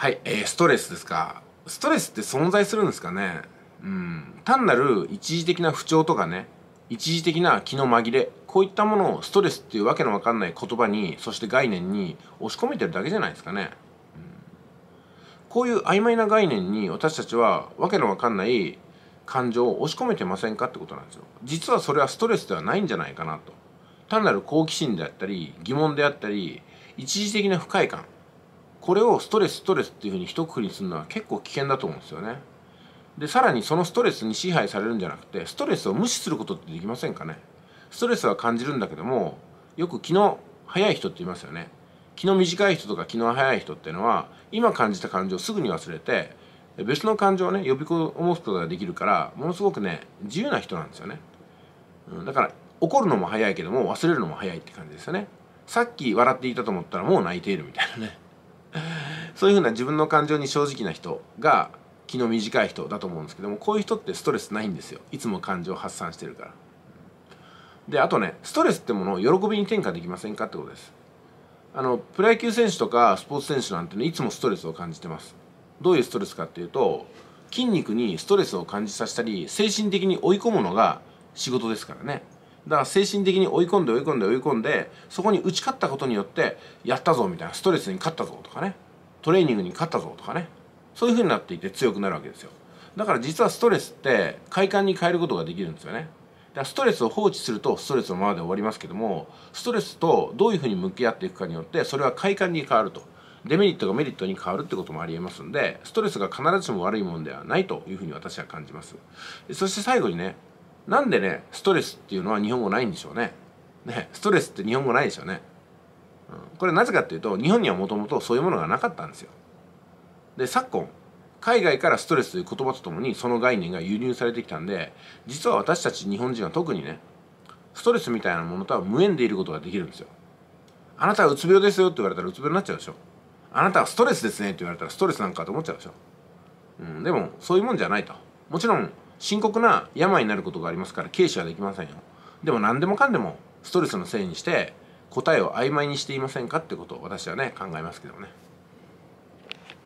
はい、えー、ストレスですか。ストレスって存在するんですかねうん。単なる一時的な不調とかね、一時的な気の紛れ、こういったものをストレスっていうわけのわかんない言葉に、そして概念に押し込めてるだけじゃないですかね。うん、こういう曖昧な概念に私たちはわけのわかんない感情を押し込めてませんかってことなんですよ。実はそれはストレスではないんじゃないかなと。単なる好奇心であったり、疑問であったり、一時的な不快感。これをストレスストレスっていうふうに一括りにするのは結構危険だと思うんですよねでさらにそのストレスに支配されるんじゃなくてストレスを無視することってできませんかねストレスは感じるんだけどもよく気の早い人って言いますよね気の短い人とか気の早い人っていうのは今感じた感情をすぐに忘れて別の感情をね呼び込すことができるからものすごくね自由な人なんですよね、うん、だから怒るのも早いけども忘れるのも早いって感じですよねさっき笑っていたと思ったらもう泣いているみたいなね そういうふうな自分の感情に正直な人が気の短い人だと思うんですけどもこういう人ってストレスないんですよいつも感情発散してるからであとねストレスってものを喜びに転換できませんかってことですあのプロ野球選手とかスポーツ選手なんてねいつもストレスを感じてますどういうストレスかっていうと筋肉にストレスを感じさせたり精神的に追い込むのが仕事ですからねだから精神的に追い込んで追い込んで追い込んでそこに打ち勝ったことによってやったぞみたいなストレスに勝ったぞとかねトレーニングに勝ったぞとかねそういう風になっていて強くなるわけですよだから実はストレスって快感に変えることができるんですよねだからストレスを放置するとストレスのままで終わりますけどもストレスとどういうふうに向き合っていくかによってそれは快感に変わるとデメリットがメリットに変わるってこともありえますんでストレスが必ずしも悪いものではないというふうに私は感じますそして最後にねなんでねストレスっていうのは日本語ないんでしょうねねストレスって日本語ないでしょうね、うん、これなぜかっていうと日本にはもともとそういうものがなかったんですよで昨今海外からストレスという言葉とともにその概念が輸入されてきたんで実は私たち日本人は特にねストレスみたいなものとは無縁でいることができるんですよあなたはうつ病ですよって言われたらうつ病になっちゃうでしょあなたはストレスですねって言われたらストレスなんかと思っちゃうでしょ、うん、でもそういうもんじゃないともちろん深刻な病になることがありますから軽視はできませんよでも何でもかんでもストレスのせいにして答えを曖昧にしていませんかってことを私はね考えますけどもね